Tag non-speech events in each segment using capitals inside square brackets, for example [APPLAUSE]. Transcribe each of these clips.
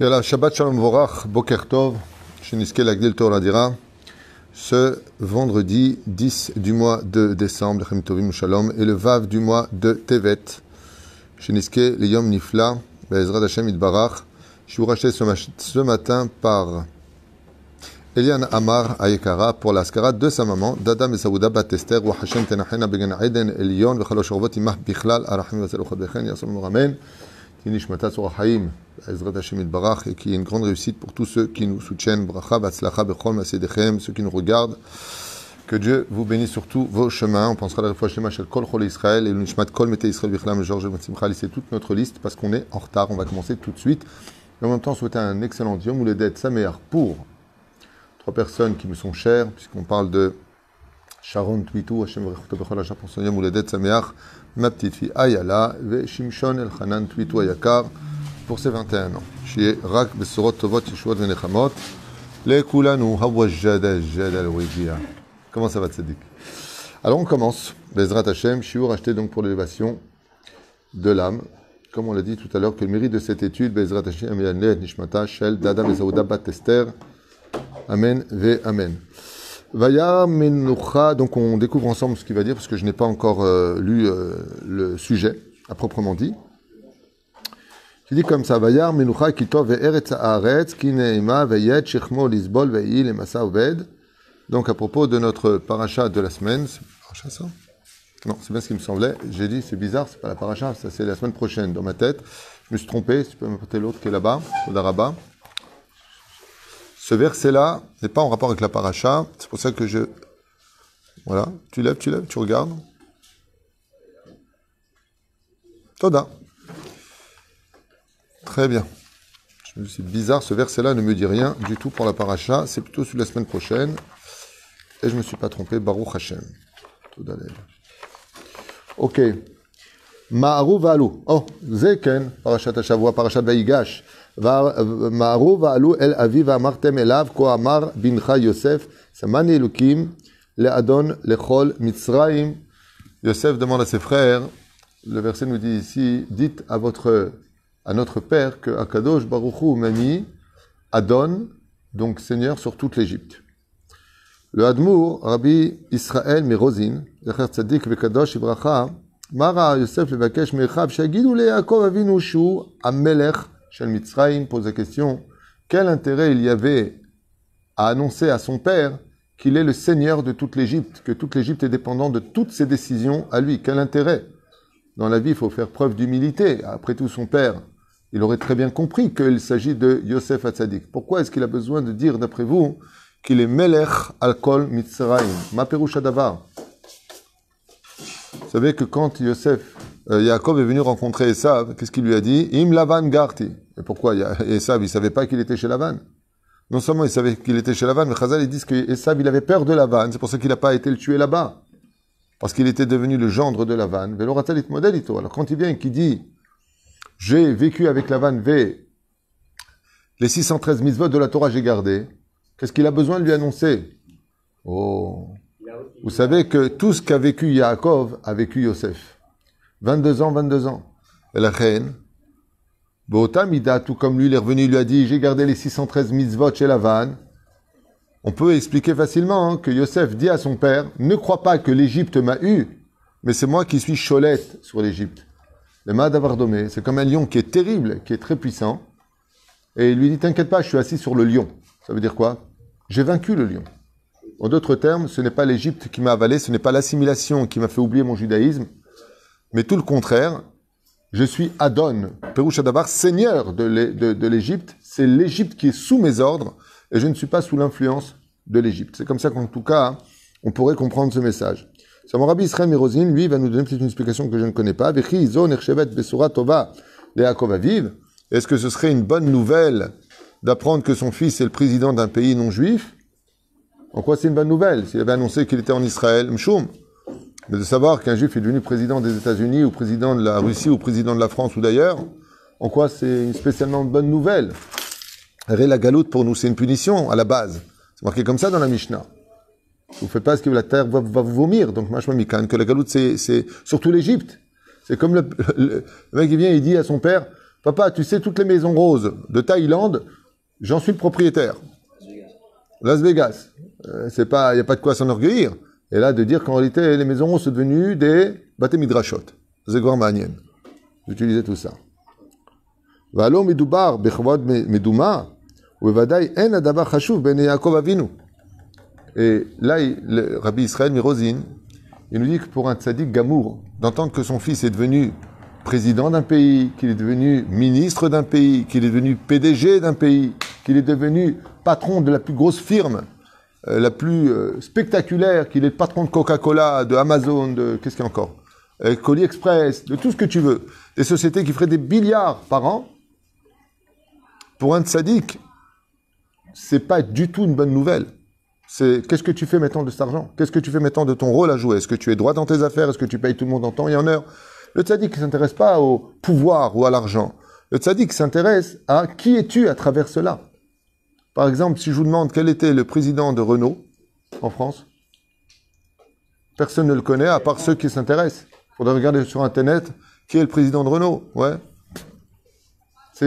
Yala, Shabbat Shalom Vorach, Boker Tov, Lagdil Torah Dira. Ce vendredi 10 du mois de décembre, Chem Tovim Shalom, et le Vav du mois de Tevet, Sheniske Leyom Nifla, Be'ezrat Hashem Yitbarach, Je suis racheté ce, matin par Eliane Amar Ayekara pour l'askara de sa maman, Dada Mesaouda Batester, Wa Hashem Tenachena Began Eden Elion, khalo Orvot Imah Bichlal, Arachim Vazel Ochad Bechen, Yasom Ramen et qui est une grande réussite pour tous ceux qui nous soutiennent. Ceux qui nous regardent. Que Dieu vous bénisse sur tous vos chemins. On pensera la fois chez Kol Israël et l'Unishmat Kol Mete Israël Bichlam Georges C'est toute notre liste parce qu'on est en retard. On va commencer tout de suite. Et en même temps, souhaiter un excellent Yom Ouledet Sameach pour trois personnes qui me sont chères, puisqu'on parle de Sharon Twitou, Hashem Rechouta Bechol pour son Yom Ouledet Sameach, ma petite fille Ayala, et Shimshon Elchanan Twitou Ayakar pour ses 21 ans. Shie Rak Besorot Tovot Yeshuot Venechamot, Le Kulanu Hawa Jadel Jadel Ouigia. Comment ça va, Tzedik Alors on commence. Bezrat Hashem, Shiur acheté donc pour l'élévation de l'âme. Comme on l'a dit tout à l'heure, que le mérite de cette étude, Bezrat Hashem, Yanle, Nishmata, Shel, Dada, Bezaouda, Batester. Amen, ve Amen. Menucha, donc on découvre ensemble ce qu'il va dire, parce que je n'ai pas encore euh, lu euh, le sujet, à proprement dit. Il dit comme ça, Menucha ve'eretz kineima shichmo lisbol ve'il Donc à propos de notre paracha de la semaine, c'est Non, c'est bien ce qui me semblait. J'ai dit, c'est bizarre, c'est pas la paracha, ça c'est la semaine prochaine dans ma tête. Je me suis trompé, si tu peux m'apporter l'autre qui est là-bas, au Daraba. Ce verset-là n'est pas en rapport avec la paracha. C'est pour ça que je. Voilà. Tu lèves, tu lèves, tu regardes. Toda. Très bien. C'est bizarre, ce verset-là ne me dit rien du tout pour la paracha. C'est plutôt sur la semaine prochaine. Et je ne me suis pas trompé. Baruch Hashem. Toda Ok. Ma'aru Valou. Oh, Zeken, parachat Hashavua, parachat Vaigash. Euh, Ma'aru va'alu el avi va'amartem elav ko amar bincha Yosef, samani elukim, le adon lechol mitzraim. Yosef demande à ses frères, le verset nous dit ici, dites à votre, à notre père que Akadosh Baruchou m'a Adon, donc Seigneur sur toute l'Égypte. Le admour Rabbi Israël Mirozin Zecher Tzadik Vekadosh Ibracha, Mara Yosef Levakesh Merchab, le Yaakov Avinu Shu Amelech Shel Mitzrayim pose la question quel intérêt il y avait à annoncer à son père qu'il est le seigneur de toute l'Égypte, que toute l'Égypte est dépendante de toutes ses décisions à lui Quel intérêt Dans la vie, il faut faire preuve d'humilité. Après tout, son père, il aurait très bien compris qu'il s'agit de Yosef Hatzadik. Pourquoi est-ce qu'il a besoin de dire, d'après vous, qu'il est Melech Alkol Mitzrayim perusha davar. Vous savez que quand Yosef Yaakov euh, est venu rencontrer Esav. Qu'est-ce qu'il lui a dit Im Lavan Garti. Et pourquoi [LAUGHS] Esav, il savait pas qu'il était chez Lavan. Non seulement il savait qu'il était chez Lavan, mais Chazal, ils disent que il avait peur de Lavan. C'est pour ça qu'il n'a pas été le tuer là-bas. Parce qu'il était devenu le gendre de Lavan. Alors quand il vient et qu'il dit J'ai vécu avec Lavan V, les 613 mitzvot de la Torah, j'ai gardé. Qu'est-ce qu'il a besoin de lui annoncer Oh Vous savez que tout ce qu'a vécu Yaakov a vécu Yosef. 22 ans, 22 ans. Et la reine, Botamida, tout comme lui, il est revenu, il lui a dit J'ai gardé les 613 mitzvot chez la vanne. On peut expliquer facilement hein, que Yosef dit à son père Ne crois pas que l'Égypte m'a eu, mais c'est moi qui suis cholette sur l'Égypte. Le Madavardomé, c'est comme un lion qui est terrible, qui est très puissant. Et il lui dit T'inquiète pas, je suis assis sur le lion. Ça veut dire quoi J'ai vaincu le lion. En d'autres termes, ce n'est pas l'Égypte qui m'a avalé, ce n'est pas l'assimilation qui m'a fait oublier mon judaïsme, mais tout le contraire, je suis Adon, d'Abar, seigneur de l'Égypte. C'est l'Égypte qui est sous mes ordres et je ne suis pas sous l'influence de l'Égypte. C'est comme ça qu'en tout cas, on pourrait comprendre ce message. Mon Rabbi Israël Mirozin, lui, va nous donner une explication que je ne connais pas. Est-ce que ce serait une bonne nouvelle d'apprendre que son fils est le président d'un pays non juif En quoi c'est une bonne nouvelle S'il avait annoncé qu'il était en Israël, Mshum, mais de savoir qu'un juif est devenu président des États-Unis ou président de la Russie ou président de la France ou d'ailleurs, en quoi c'est une spécialement bonne nouvelle Ré la galoute pour nous, c'est une punition à la base. C'est marqué comme ça dans la Mishnah. Vous ne faites pas ce que la terre va, vous vomir. Donc, quand que la galoute, c'est surtout l'Égypte. C'est comme le, mec qui vient et dit à son père, Papa, tu sais, toutes les maisons roses de Thaïlande, j'en suis le propriétaire. Las Vegas. Las euh, Vegas. c'est pas, il n'y a pas de quoi s'enorgueillir. Et là, de dire qu'en réalité, les maisons sont devenues des batem midrashot, vous J'utilisais tout ça. Et Là, le Rabbi Israël Mirozin, il nous dit que pour un tzaddik gamour, d'entendre que son fils est devenu président d'un pays, qu'il est devenu ministre d'un pays, qu'il est devenu PDG d'un pays, qu'il est devenu patron de la plus grosse firme, euh, la plus euh, spectaculaire, qu'il est patron de Coca-Cola, de Amazon, de qu'est-ce qu'il y a encore euh, Colis Express, de tout ce que tu veux. Des sociétés qui feraient des milliards par an. Pour un sadique, c'est pas du tout une bonne nouvelle. C'est qu'est-ce que tu fais maintenant de cet argent Qu'est-ce que tu fais maintenant de ton rôle à jouer Est-ce que tu es droit dans tes affaires Est-ce que tu payes tout le monde en temps et en heure Le tzaddik ne s'intéresse pas au pouvoir ou à l'argent. Le tzaddik s'intéresse à qui es-tu à travers cela par exemple, si je vous demande quel était le président de Renault en France, personne ne le connaît à part ceux qui s'intéressent. Il faudrait regarder sur Internet qui est le président de Renault. Ouais.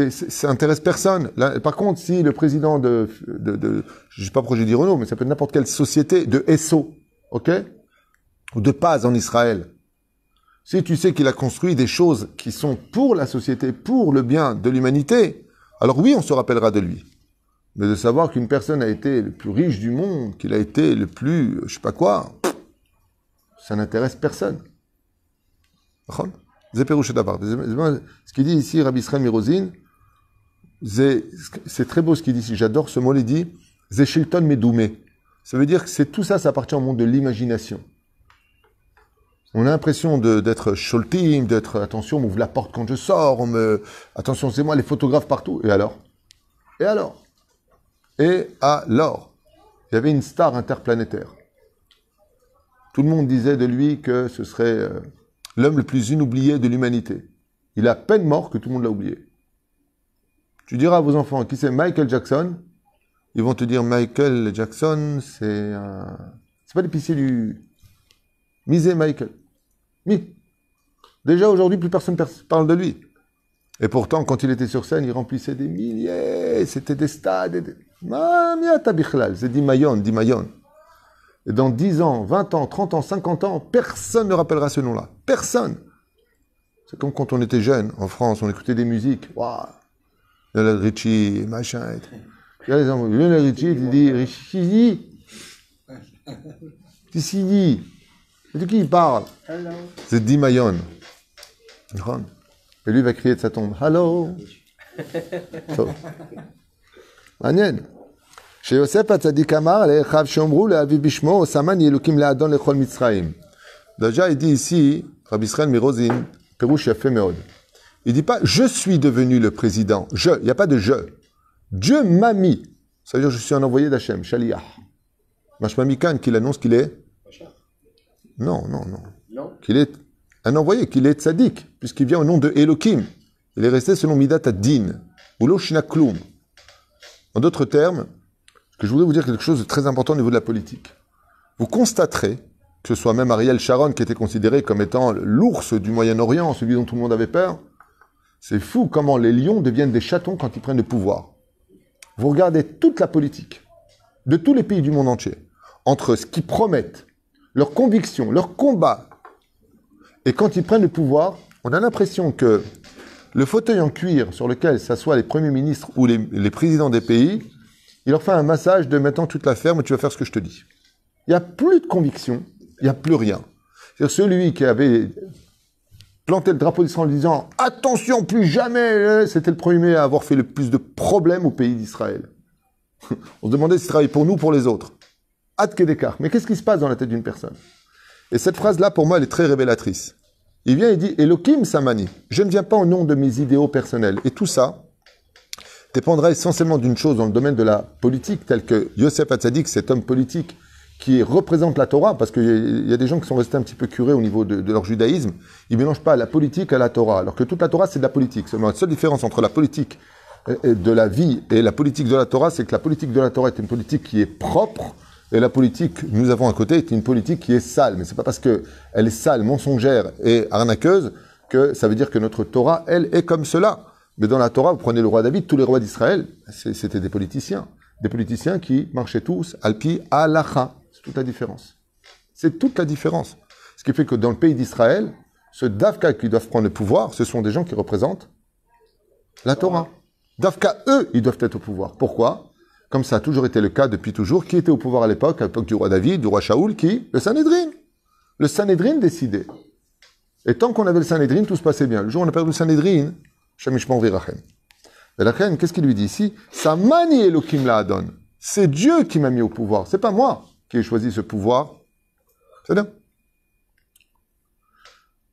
ça intéresse personne. par contre, si le président de, Je ne je sais pas pourquoi j'ai dit Renault, mais ça peut être n'importe quelle société, de SO, ok, ou de Paz en Israël, si tu sais qu'il a construit des choses qui sont pour la société, pour le bien de l'humanité, alors oui, on se rappellera de lui. Mais de savoir qu'une personne a été le plus riche du monde, qu'il a été le plus, je sais pas quoi, ça n'intéresse personne. Ce qu'il dit ici, Rabbi Israël Mirozin, c'est très beau ce qu'il dit ici. J'adore ce mot, il dit Zeshilton Medoumé. Ça veut dire que tout ça, ça appartient au monde de l'imagination. On a l'impression d'être sholtim, d'être attention, on m'ouvre la porte quand je sors, attention, c'est moi, les photographes partout. Et alors Et alors et alors, il y avait une star interplanétaire. Tout le monde disait de lui que ce serait euh, l'homme le plus inoublié de l'humanité. Il est à peine mort que tout le monde l'a oublié. Tu diras à vos enfants qui c'est Michael Jackson. Ils vont te dire Michael Jackson, c'est un. C'est pas l'épicier du. Misé Michael. Mi. Déjà aujourd'hui, plus personne parle de lui. Et pourtant, quand il était sur scène, il remplissait des milliers, c'était des stades. Et des... C'est Dimayon, Dimayon. Et dans 10 ans, 20 ans, 30 ans, 50 ans, personne ne rappellera ce nom-là. Personne. C'est comme quand on était jeune en France, on écoutait des musiques. Waouh Lionel Richie, machin. Et... Lionel Richie, tu dis Richie. C'est De qui il parle C'est Dimayon. Et lui va crier de sa tombe hallo. [LAUGHS] Manien Chez Yosef, à Tzadikamar, les Chav Shombrou, le Avi Bishmo, Saman, Yelukim, Le Adon, le Chol Mitzraim. Déjà, il dit ici, Rabbi Israël Mirozin, Perouch, il a Il dit pas Je suis devenu le président. Je. Il n'y a pas de je. Dieu m'a mis. Ça veut dire Je suis un envoyé d'Hachem, Shaliyah. Mashmami Khan, qui l'annonce qu'il est Non, non, non. non. Qu'il est un envoyé, qu'il est sadique, puisqu'il vient au nom de Elohim. Il est resté selon Midat Ad-Din, ou Loshinaklum. En d'autres termes, que je voudrais vous dire quelque chose de très important au niveau de la politique. Vous constaterez, que ce soit même Ariel Sharon qui était considéré comme étant l'ours du Moyen-Orient, celui dont tout le monde avait peur, c'est fou comment les lions deviennent des chatons quand ils prennent le pouvoir. Vous regardez toute la politique de tous les pays du monde entier, entre ce qu'ils promettent, leurs convictions, leurs combats, et quand ils prennent le pouvoir, on a l'impression que le fauteuil en cuir sur lequel s'assoient les premiers ministres ou les, présidents des pays, il leur fait un massage de maintenant toute la ferme, tu vas faire ce que je te dis. Il n'y a plus de conviction, il n'y a plus rien. cest celui qui avait planté le drapeau d'Israël en disant attention, plus jamais, euh, c'était le premier à avoir fait le plus de problèmes au pays d'Israël. [LAUGHS] On se demandait s'il travaillait pour nous ou pour les autres. d'écart. Mais qu'est-ce qui se passe dans la tête d'une personne et cette phrase-là, pour moi, elle est très révélatrice. Il vient et dit Elohim Samani, je ne viens pas au nom de mes idéaux personnels. Et tout ça dépendra essentiellement d'une chose dans le domaine de la politique, telle que Yosef que cet homme politique qui représente la Torah, parce qu'il y, a des gens qui sont restés un petit peu curés au niveau de, leur judaïsme, ils ne mélangent pas la politique à la Torah, alors que toute la Torah, c'est de la politique. la seule différence entre la politique de la vie et la politique de la Torah, c'est que la politique de la Torah est une politique qui est propre, et la politique nous avons à côté est une politique qui est sale. Mais c'est pas parce qu'elle est sale, mensongère et arnaqueuse que ça veut dire que notre Torah, elle, est comme cela. Mais dans la Torah, vous prenez le roi David, tous les rois d'Israël, c'était des politiciens. Des politiciens qui marchaient tous alpi alacha. C'est toute la différence. C'est toute la différence. Ce qui fait que dans le pays d'Israël, ce d'Afka qui doivent prendre le pouvoir, ce sont des gens qui représentent la Torah. D'Afka, eux, ils doivent être au pouvoir. Pourquoi comme ça a toujours été le cas depuis toujours. Qui était au pouvoir à l'époque, à l'époque du roi David, du roi Shaoul, qui Le Sanhedrin. Le Sanhedrin décidait. Et tant qu'on avait le Sanhedrin, tout se passait bien. Le jour où on a perdu le Sanhedrin, Shamishman Virachem. Virachem, qu'est-ce qu'il lui dit ici Samani Elohim la Adon. C'est Dieu qui m'a mis au pouvoir. C'est pas moi qui ai choisi ce pouvoir. C'est bien.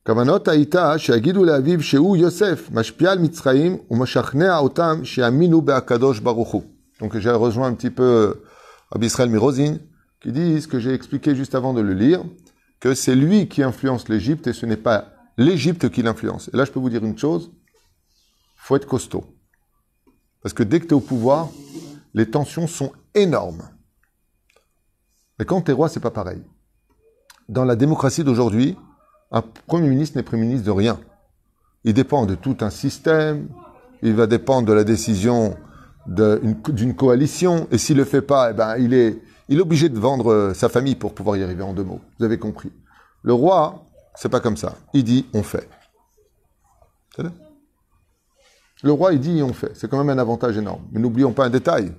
כוונות הייתה שיגידו לאביו שהוא יוסף, משפיע על מצרים ומשכנע אותם שיאמינו בהקדוש ברוך donc j'ai rejoint un petit peu euh, Abisrael Mirozin, qui dit ce que j'ai expliqué juste avant de le lire, que c'est lui qui influence l'Égypte et ce n'est pas l'Égypte qui l'influence. Et là, je peux vous dire une chose, faut être costaud. Parce que dès que tu es au pouvoir, les tensions sont énormes. Mais quand tu es roi, c'est pas pareil. Dans la démocratie d'aujourd'hui, un Premier ministre n'est Premier ministre de rien. Il dépend de tout un système, il va dépendre de la décision d'une coalition, et s'il le fait pas, eh ben, il est, il obligé de vendre euh, sa famille pour pouvoir y arriver en deux mots. Vous avez compris. Le roi, c'est pas comme ça. Il dit, on fait. Le roi, il dit, on fait. C'est quand même un avantage énorme. Mais n'oublions pas un détail.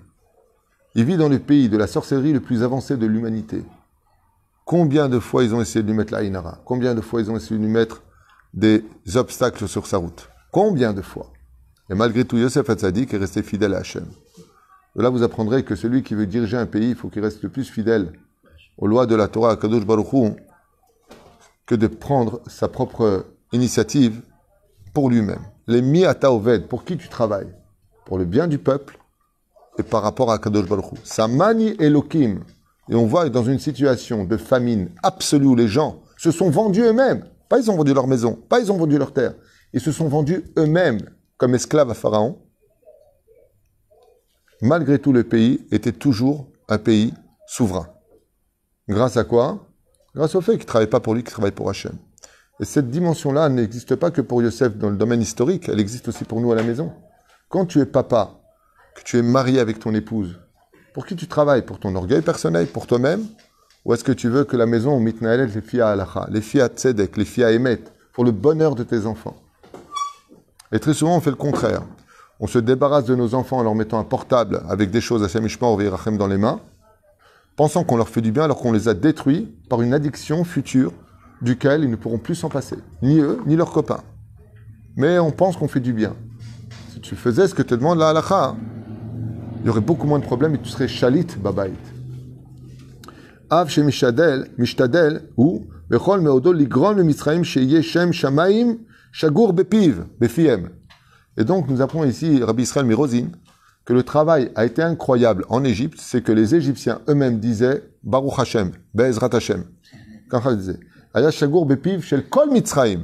Il vit dans le pays de la sorcellerie le plus avancé de l'humanité. Combien de fois ils ont essayé de lui mettre la Inara Combien de fois ils ont essayé de lui mettre des obstacles sur sa route Combien de fois et malgré tout, Yosef Hatzadik est resté fidèle à Hachem. là, vous apprendrez que celui qui veut diriger un pays, il faut qu'il reste le plus fidèle aux lois de la Torah, à Kadosh Baruch que de prendre sa propre initiative pour lui-même. Les mi oved, pour qui tu travailles Pour le bien du peuple et par rapport à Kadosh Baruch Hu. Samani Elohim. Et on voit dans une situation de famine absolue les gens se sont vendus eux-mêmes. Pas ils ont vendu leur maison, pas ils ont vendu leur terre. Ils se sont vendus eux-mêmes comme esclave à Pharaon, malgré tout le pays était toujours un pays souverain. Grâce à quoi Grâce au fait qu'il ne travaille pas pour lui, qu'il travaille pour Hachem. Et cette dimension-là n'existe pas que pour Yosef dans le domaine historique, elle existe aussi pour nous à la maison. Quand tu es papa, que tu es marié avec ton épouse, pour qui tu travailles Pour ton orgueil personnel, pour toi-même Ou est-ce que tu veux que la maison, mitnaël les filles à les filles à les filles à emet, pour le bonheur de tes enfants et très souvent, on fait le contraire. On se débarrasse de nos enfants en leur mettant un portable avec des choses à Samishma ou Rachem dans les mains, pensant qu'on leur fait du bien alors qu'on les a détruits par une addiction future duquel ils ne pourront plus s'en passer, ni eux, ni leurs copains. Mais on pense qu'on fait du bien. Si tu faisais ce que te demande la il y aurait beaucoup moins de problèmes et tu serais chalit babait. Av chez mishadel Mishtadel, ou Bechol meodol ligron le Misraim chez Yeshem Shamaim Chagour bepiv, befiem. Et donc, nous apprenons ici, Rabbi Israël Mirozin, que le travail a été incroyable en Égypte, c'est que les Égyptiens eux-mêmes disaient Baruch Hashem, Bezrat Hashem. Quand ils disaient Shagour bepiv shel kol mitzraim.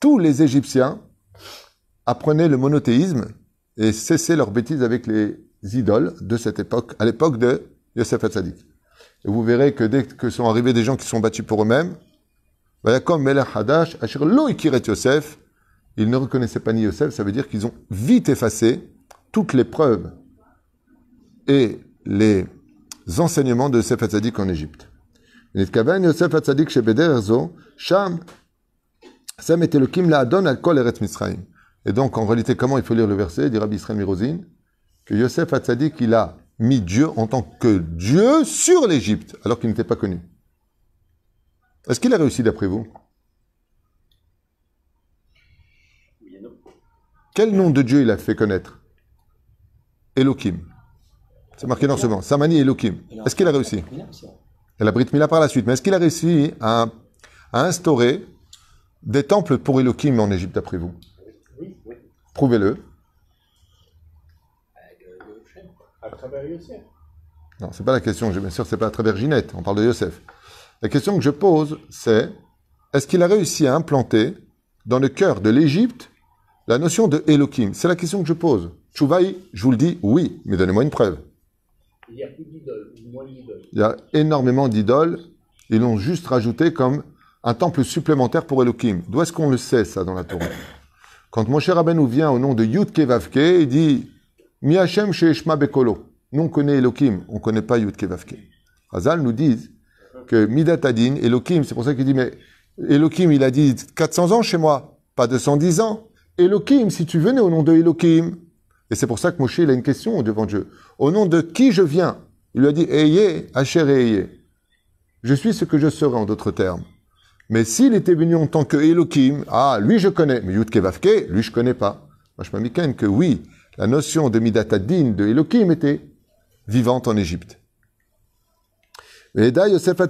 Tous les Égyptiens apprenaient le monothéisme et cessaient leurs bêtises avec les idoles de cette époque, à l'époque de Yosef Hatzadik. Et vous verrez que dès que sont arrivés des gens qui sont battus pour eux-mêmes, comme Melech Hadash, Asher Lo Yosef, ils ne reconnaissaient pas ni Yosef, ça veut dire qu'ils ont vite effacé toutes les preuves et les enseignements de Yosef Hatzadik en Égypte. Et donc, en réalité, comment il faut lire le verset, dit Rabbi Israël que Yosef Hatzadik, il a mis Dieu en tant que Dieu sur l'Égypte, alors qu'il n'était pas connu. Est-ce qu'il a réussi d'après vous Quel nom de Dieu il a fait connaître Elohim. C'est marqué dans ce mot. Samani Elohim. Est-ce qu'il a réussi Elle la Brit Mila par la suite. Mais est-ce qu'il a réussi à, instaurer des temples pour Elohim en Égypte, d'après vous Oui. Prouvez-le. Euh, à travers Yosef. Non, c'est pas la question. Bien sûr, c'est pas à travers Ginette. On parle de Yosef. La question que je pose, c'est est-ce qu'il a réussi à implanter dans le cœur de l'Égypte la notion de Elohim C'est la question que je pose. Chouvaï, je vous le dis, oui, mais donnez-moi une preuve. Il y a énormément d'idoles. Ils l'ont juste rajouté comme un temple supplémentaire pour Elohim. D'où est-ce qu'on le sait, ça, dans la Torah Quand mon cher nous vient au nom de Yud Kevavke, il dit Mi Sheishma Bekolo. Nous, on connaît Elohim, on ne connaît pas Yud Hazal nous dit que Midat Adin, Elohim, c'est pour ça qu'il dit Mais Elohim, il a dit 400 ans chez moi, pas 210 ans. Elohim, si tu venais au nom de Elohim. Et c'est pour ça que Moshe, il a une question devant Dieu. Au nom de qui je viens Il lui a dit, Ayez, Asher Ayez. Je suis ce que je serai, en d'autres termes. Mais s'il était venu en tant que Elohim, ah, lui je connais, mais Yud lui je connais pas. Je même que oui, la notion de Midatadin, de Elohim, était vivante en Égypte. Et il savait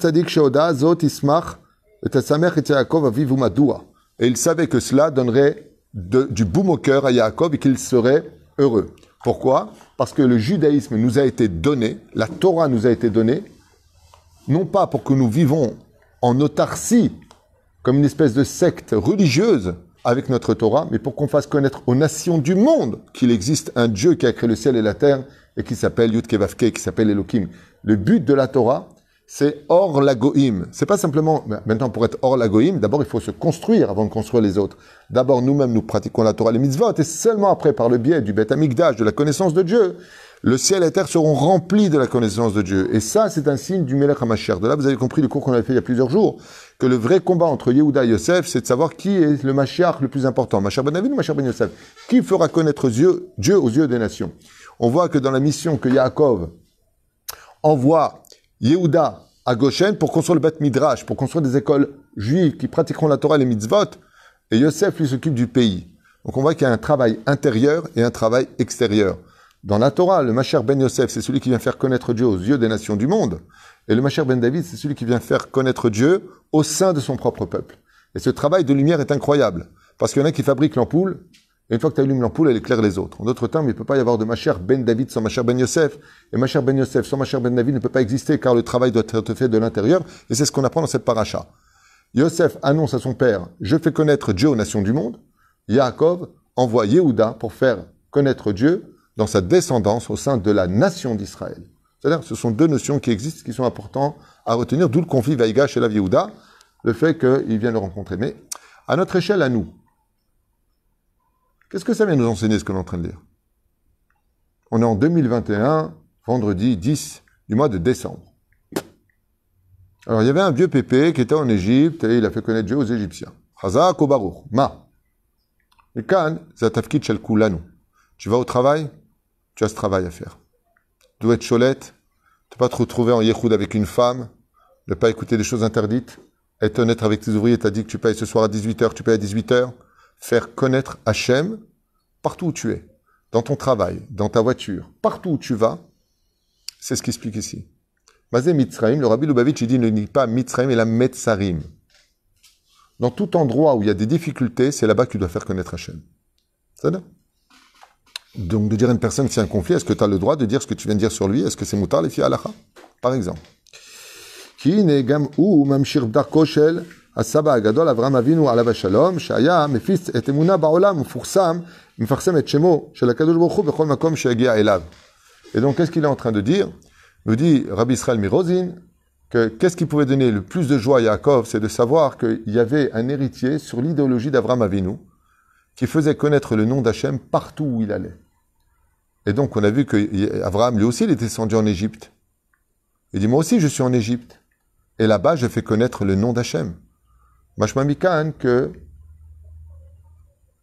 que cela donnerait du boum au cœur à Jacob et qu'il serait heureux. Pourquoi Parce que le judaïsme nous a été donné, la Torah nous a été donnée, non pas pour que nous vivons en autarcie, comme une espèce de secte religieuse avec notre Torah, mais pour qu'on fasse connaître aux nations du monde qu'il existe un Dieu qui a créé le ciel et la terre et qui s'appelle Yud Kevavke, qui s'appelle Elohim. Le but de la Torah, c'est hors la goïm. C'est pas simplement, ben, maintenant pour être hors la d'abord il faut se construire avant de construire les autres. D'abord nous-mêmes nous pratiquons la Torah, les mitzvot, et seulement après par le biais du bet amigdash, de la connaissance de Dieu, le ciel et la terre seront remplis de la connaissance de Dieu. Et ça, c'est un signe du Melech Hamasher. De là, vous avez compris le cours qu'on avait fait il y a plusieurs jours, que le vrai combat entre Yehuda et Yosef, c'est de savoir qui est le Mashiach le plus important, Mashiach Ben David ou Mashiach Ben Yosef Qui fera connaître Dieu, Dieu aux yeux des nations On voit que dans la mission que Yaakov envoie Yehuda à Goshen pour construire le Beth Midrash, pour construire des écoles juives qui pratiqueront la Torah et les mitzvot. Et Yosef, lui, s'occupe du pays. Donc on voit qu'il y a un travail intérieur et un travail extérieur. Dans la Torah, le Macher Ben Yosef, c'est celui qui vient faire connaître Dieu aux yeux des nations du monde. Et le Macher Ben David, c'est celui qui vient faire connaître Dieu au sein de son propre peuple. Et ce travail de lumière est incroyable. Parce qu'il y en a qui fabriquent l'ampoule, et une fois que tu allumes l'ampoule, elle éclaire les autres. En d'autres termes, il ne peut pas y avoir de ma chère Ben David sans chère Ben Yosef. Et ma chère Ben Yosef sans chère Ben David ne peut pas exister car le travail doit être fait de l'intérieur. Et c'est ce qu'on apprend dans cette paracha. Yosef annonce à son père, je fais connaître Dieu aux nations du monde. Yaakov envoie Yehuda pour faire connaître Dieu dans sa descendance au sein de la nation d'Israël. C'est-à-dire, ce sont deux notions qui existent, qui sont importantes à retenir, d'où le conflit Vaïga chez la Yehuda, le fait qu'il vienne le rencontrer. Mais à notre échelle, à nous, Qu'est-ce que ça vient nous enseigner ce que l'on est en train de dire On est en 2021, vendredi 10 du mois de décembre. Alors il y avait un vieux pépé qui était en Égypte et il a fait connaître Dieu aux Égyptiens. Hazak kobarou ma. Et Tu vas au travail, tu as ce travail à faire. Tu dois être cholette, ne pas te retrouver en Yehoud avec une femme, ne pas écouter des choses interdites, être honnête avec tes ouvriers, t'as dit que tu payes ce soir à 18h, tu payes à 18h faire connaître Hachem partout où tu es, dans ton travail, dans ta voiture, partout où tu vas. C'est ce qui explique ici. Mazé Mitzraim, le rabbi Lubavitch, il dit ne dit pas Mitzrayim, mais la Metzarim. Dans tout endroit où il y a des difficultés, c'est là-bas que tu dois faire connaître Hachem. C'est ça Donc, de dire à une personne qui y un conflit, est-ce que tu as le droit de dire ce que tu viens de dire sur lui Est-ce que c'est moutar les filles Par exemple. Qui ou mamshir dar et donc, qu'est-ce qu'il est en train de dire Nous dit Rabbi Israël Mirozin que qu'est-ce qui pouvait donner le plus de joie à Yaakov, c'est de savoir qu'il y avait un héritier sur l'idéologie d'Avram Avinu qui faisait connaître le nom d'Hachem partout où il allait. Et donc, on a vu que lui aussi, il est descendu en Égypte. Il dit, moi aussi, je suis en Égypte. Et là-bas, je fais connaître le nom d'Hachem. Mashmamikan que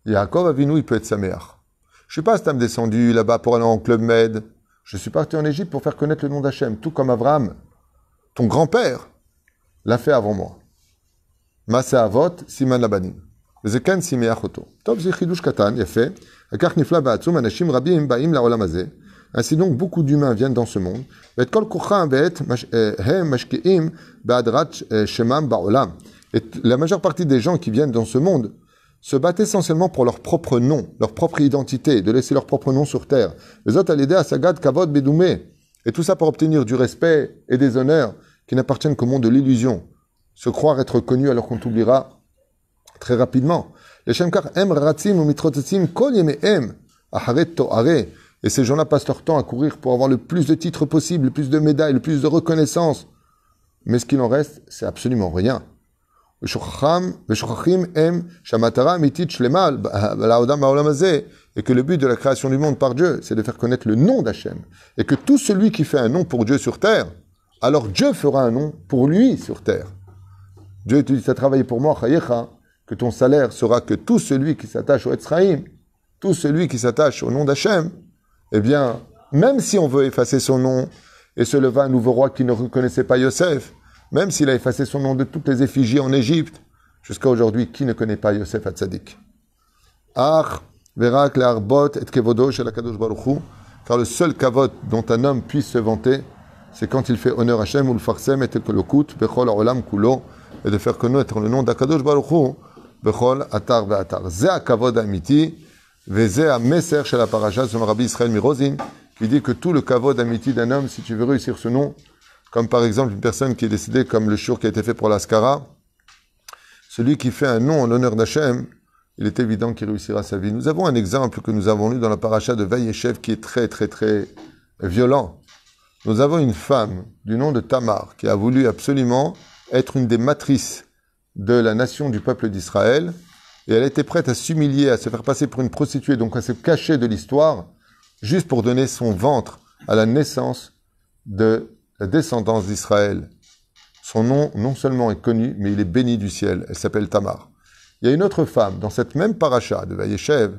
Yaakov Avinu, il peut être sa mère. Je suis pas Stam descendu là-bas pour aller en Club Med. Je suis parti en Égypte pour faire connaître le nom d'Hachem, tout comme Abraham, ton grand-père, l'a fait avant moi. Masa Avot, Siman Labanim. וכאן שימח Top טוב, זה חידוש katan »« יפה. וכך nifla ba'atzum anashim rabim ba'im la הזה. Ainsi donc, beaucoup d'humains viennent dans ce monde. kol kol bet ואת hem mashki'im ba'adrat eh, shemam ba'olam » Et la majeure partie des gens qui viennent dans ce monde se battent essentiellement pour leur propre nom, leur propre identité, de laisser leur propre nom sur terre. Les autres à l'aider à Sagat, Kavod, Bedoumé. Et tout ça pour obtenir du respect et des honneurs qui n'appartiennent qu'au monde de l'illusion. Se croire être connu alors qu'on t'oubliera très rapidement. Les Shemkar em ratzim ou kol em aharet Et ces gens-là passent leur temps à courir pour avoir le plus de titres possible, le plus de médailles, le plus de reconnaissance. Mais ce qu'il en reste, c'est absolument rien et que le but de la création du monde par Dieu, c'est de faire connaître le nom d'Hachem, et que tout celui qui fait un nom pour Dieu sur terre, alors Dieu fera un nom pour lui sur terre. Dieu te dit, tu as pour moi, que ton salaire sera que tout celui qui s'attache au Etzraïm, tout celui qui s'attache au nom d'Hachem, eh bien, même si on veut effacer son nom et se lever un nouveau roi qui ne reconnaissait pas Yosef, même s'il a effacé son nom de toutes les effigies en Égypte, jusqu'à aujourd'hui, qui ne connaît pas Yosef Hatzadik Ar, Verak, et Kevodo, car le seul kavot dont un homme puisse se vanter, c'est quand il fait honneur à Hachem ou le farsem et que le bechol kulo, et de faire connaître le nom d'Akadosh baruchu, bechol atar C'est Ze kavod amiti, c'est a meser chez la Rabbi Israël Mirozin, qui dit que tout le kavod amiti d'un homme, si tu veux réussir ce nom, comme par exemple une personne qui est décédée, comme le shur qui a été fait pour l'Askara. Celui qui fait un nom en l'honneur d'Hachem, il est évident qu'il réussira sa vie. Nous avons un exemple que nous avons lu dans la paracha de Vaïechev qui est très, très, très violent. Nous avons une femme du nom de Tamar qui a voulu absolument être une des matrices de la nation du peuple d'Israël et elle était prête à s'humilier, à se faire passer pour une prostituée, donc à se cacher de l'histoire, juste pour donner son ventre à la naissance de la descendance d'Israël, son nom non seulement est connu, mais il est béni du ciel. Elle s'appelle Tamar. Il y a une autre femme dans cette même paracha de Vayeshev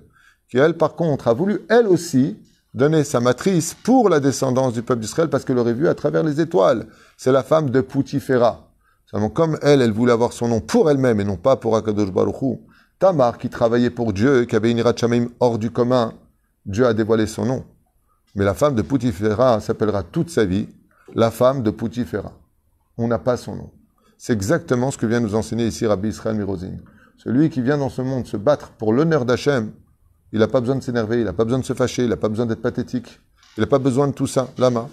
qui, elle, par contre, a voulu, elle aussi, donner sa matrice pour la descendance du peuple d'Israël parce qu'elle aurait vu à travers les étoiles. C'est la femme de Poutifera. comme elle, elle voulait avoir son nom pour elle-même et non pas pour Akadosh Baruch Tamar, qui travaillait pour Dieu qui avait une irachamim hors du commun, Dieu a dévoilé son nom. Mais la femme de Poutifera s'appellera toute sa vie la femme de Poutifera. On n'a pas son nom. C'est exactement ce que vient nous enseigner ici Rabbi Israël Mirozin. Celui qui vient dans ce monde se battre pour l'honneur d'Hachem, il n'a pas besoin de s'énerver, il n'a pas besoin de se fâcher, il n'a pas besoin d'être pathétique, il n'a pas besoin de tout ça. Lama.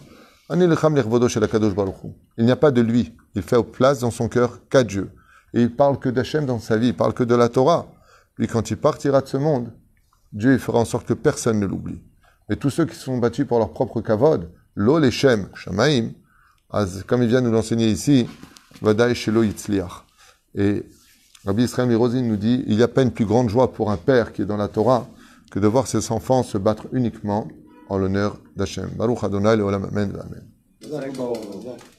Il n'y a pas de lui. Il fait place dans son cœur qu'à Dieu. Et il parle que d'Hachem dans sa vie, il parle que de la Torah. Puis quand il partira de ce monde, Dieu fera en sorte que personne ne l'oublie. Mais tous ceux qui se sont battus pour leur propre kavod, Lo shamaim. Comme il vient nous l'enseigner ici, vadaï shelo yitzliach. Et Rabbi Israël Mirosin nous dit, il y a pas une plus grande joie pour un père qui est dans la Torah que de voir ses enfants se battre uniquement en l'honneur d'Hachem. Baruch Adonai le Olam Amen.